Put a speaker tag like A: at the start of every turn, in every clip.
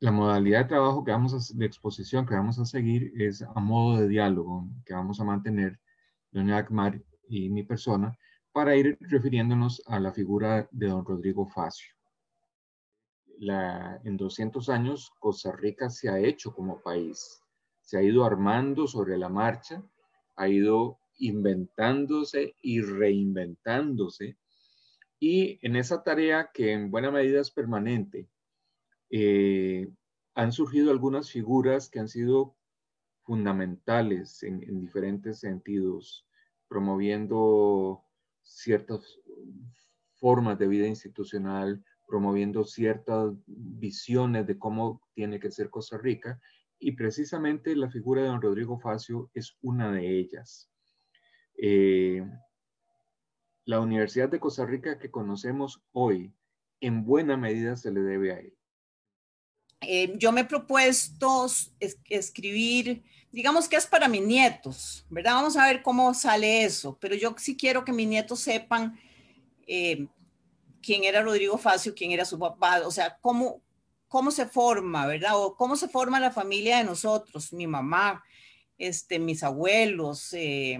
A: la modalidad de trabajo que vamos de exposición que vamos a seguir es a modo de diálogo que vamos a mantener doña Akmar y mi persona para ir refiriéndonos a la figura de don Rodrigo Facio. La, en 200 años Costa Rica se ha hecho como país, se ha ido armando sobre la marcha, ha ido inventándose y reinventándose y en esa tarea que en buena medida es permanente, eh, han surgido algunas figuras que han sido fundamentales en, diferentes sentidos, promoviendo ciertas formas de vida institucional, promoviendo ciertas visiones de cómo tiene que ser Costa Rica, y precisamente la figura de don Rodrigo Facio es una de ellas. Eh, la Universidad de Costa Rica que conocemos hoy, en buena medida se le debe a él.
B: Eh, yo me he propuesto escribir, digamos que es para mis nietos, ¿verdad? Vamos a ver cómo sale eso, pero yo sí quiero que mis nietos sepan eh, quién era Rodrigo Facio, quién era su papá, o sea, cómo, cómo se forma, ¿verdad? O cómo se forma la familia de nosotros, mi mamá, este, mis abuelos, eh,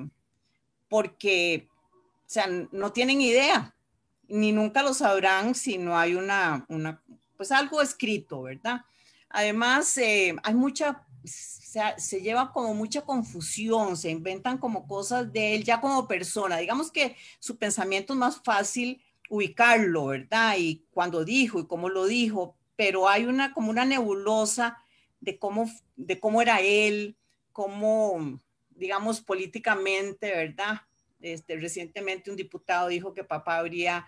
B: porque, o sea, no tienen idea, ni nunca lo sabrán si no hay una, pues algo escrito, ¿verdad? Además, eh, hay mucha, se, lleva como mucha confusión, se inventan como cosas de él ya como persona. Digamos que su pensamiento es más fácil ubicarlo, ¿verdad? Y cuando dijo y cómo lo dijo, pero hay una como una nebulosa de cómo, de cómo era él, cómo, digamos, políticamente, ¿verdad? Este, recientemente un diputado dijo que papá habría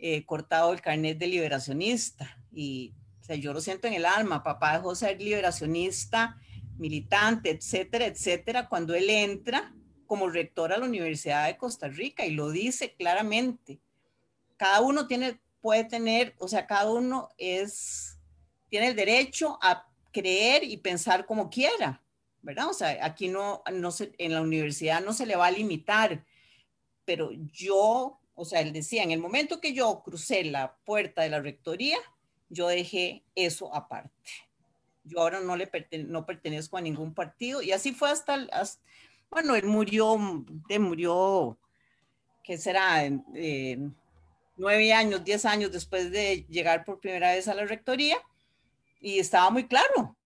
B: eh, cortado el carnet de liberacionista. Y o sea, yo lo siento en el alma, papá dejó ser liberacionista, militante, etcétera, etcétera, cuando él entra como rector a la Universidad de Costa Rica y lo dice claramente. Cada uno tiene, puede tener, o sea, cada uno es, tiene el derecho a creer y pensar como quiera, ¿verdad? O sea, aquí no, no se, en la universidad no se le va a limitar, pero yo o sea, él decía, en el momento que yo crucé la puerta de la rectoría, yo dejé eso aparte. Yo ahora no, le no pertenezco a ningún partido y así fue hasta, bueno, él murió, murió, ¿qué será? nueve años, diez años después de llegar por primera vez a la rectoría y estaba muy claro,